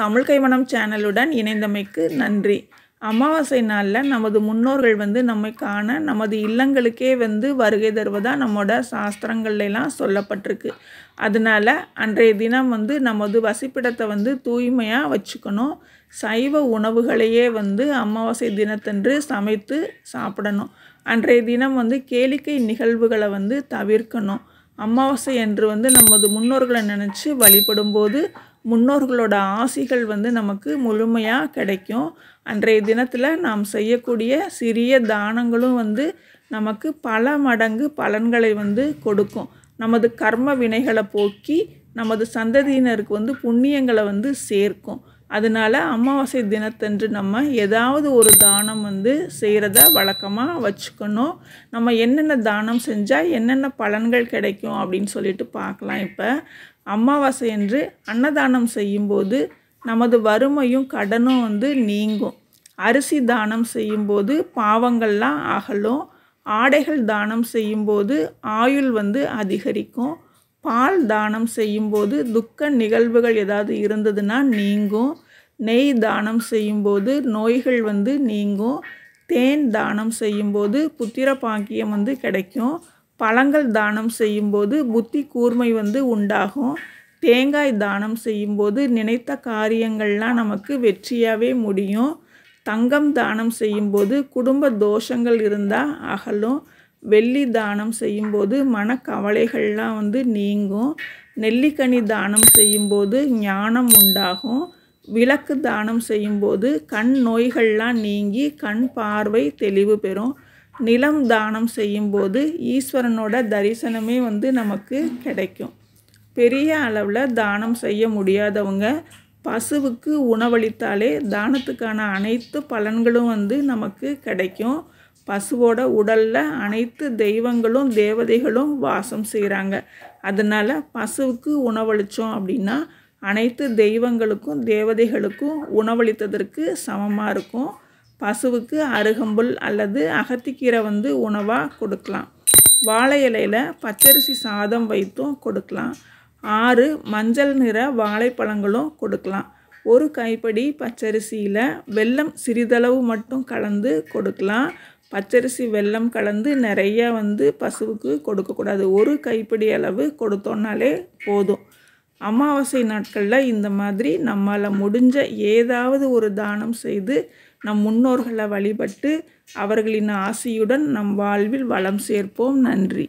தமிழ் கைமணம் சேனலுடன் இணைந்தமைக்கு நன்றி அமாவாசை நாளில் நமது முன்னோர்கள் வந்து நம்மை காண நமது இல்லங்களுக்கே வந்து வருகை தருவதாக நம்மோட சாஸ்திரங்கள்லாம் சொல்லப்பட்டிருக்கு அதனால் அன்றைய தினம் வந்து நமது வசிப்பிடத்தை வந்து தூய்மையாக வச்சுக்கணும் சைவ உணவுகளையே வந்து அமாவாசை தினத்தன்று சமைத்து சாப்பிடணும் அன்றைய தினம் வந்து கேளிக்கை நிகழ்வுகளை வந்து தவிர்க்கணும் அமாவாசை என்று வந்து நமது முன்னோர்களை நினச்சி வழிபடும்போது முன்னோர்களோட ஆசிகள் வந்து நமக்கு முழுமையாக கிடைக்கும் அன்றைய தினத்தில் நாம் செய்யக்கூடிய சிறிய தானங்களும் வந்து நமக்கு பல மடங்கு பலன்களை வந்து கொடுக்கும் நமது கர்ம வினைகளை போக்கி நமது சந்ததியினருக்கு வந்து புண்ணியங்களை வந்து சேர்க்கும் அதனால் அமாவாசை தினத்தன்று நம்ம ஏதாவது ஒரு தானம் வந்து செய்கிறத வழக்கமாக வச்சுக்கணும் நம்ம என்னென்ன தானம் செஞ்சால் என்னென்ன பலன்கள் கிடைக்கும் அப்படின்னு சொல்லிட்டு பார்க்கலாம் இப்போ அமாவாசை என்று அன்னதானம் செய்யும்போது நமது வறுமையும் கடனும் வந்து நீங்கும் அரிசி தானம் செய்யும்போது பாவங்கள்லாம் அகலும் ஆடைகள் தானம் செய்யும்போது ஆயுள் வந்து அதிகரிக்கும் பால் தானம் செய்யும்போது துக்க நிகழ்வுகள் ஏதாவது இருந்ததுன்னா நீங்கும் நெய் தானம் செய்யும்போது நோய்கள் வந்து நீங்கும் தேன் தானம் செய்யும்போது புத்திர பாக்கியம் வந்து கிடைக்கும் பழங்கள் தானம் செய்யும்போது புத்தி கூர்மை வந்து உண்டாகும் தேங்காய் தானம் செய்யும்போது நினைத்த காரியங்கள்லாம் நமக்கு வெற்றியாகவே முடியும் தங்கம் தானம் செய்யும்போது குடும்ப தோஷங்கள் இருந்தால் அகலும் வெள்ளி தானம் செய்யும்போது மனக்கவலைகள்லாம் வந்து நீங்கும் நெல்லிக்கனி தானம் செய்யும்போது ஞானம் உண்டாகும் விளக்கு தானம் செய்யும்போது கண் நோய்கள்லாம் நீங்கி கண் பார்வை தெளிவு பெறும் நிலம் தானம் செய்யும்போது ஈஸ்வரனோட தரிசனமே வந்து நமக்கு கிடைக்கும் பெரிய அளவில் தானம் செய்ய முடியாதவங்க பசுவுக்கு உணவளித்தாலே தானத்துக்கான அனைத்து பலன்களும் வந்து நமக்கு கிடைக்கும் பசுவோட உடலில் அனைத்து தெய்வங்களும் தேவதைகளும் வாசம் செய்கிறாங்க அதனால் பசுவுக்கு உணவளித்தோம் அப்படின்னா அனைத்து தெய்வங்களுக்கும் தேவதைகளுக்கும் உணவளித்ததற்கு சமமாக இருக்கும் பசுவுக்கு அருகம்புல் அல்லது அகத்திக்கீரை வந்து உணவாக கொடுக்கலாம் வாழை இலையில் பச்சரிசி சாதம் வைத்தும் கொடுக்கலாம் ஆறு மஞ்சள் நிற வாழைப்பழங்களும் கொடுக்கலாம் ஒரு கைப்படி பச்சரிசியில் வெல்லம் சிறிதளவு மட்டும் கலந்து கொடுக்கலாம் பச்சரிசி வெல்லம் கலந்து நிறைய வந்து பசுவுக்கு கொடுக்கக்கூடாது ஒரு கைப்பிடி அளவு கொடுத்தோன்னாலே போதும் அமாவாசை நாட்களில் இந்த மாதிரி நம்மளால் முடிஞ்ச ஏதாவது ஒரு தானம் செய்து நம் முன்னோர்களை வழிபட்டு அவர்களின் ஆசையுடன் நம் வாழ்வில் வளம் சேர்ப்போம் நன்றி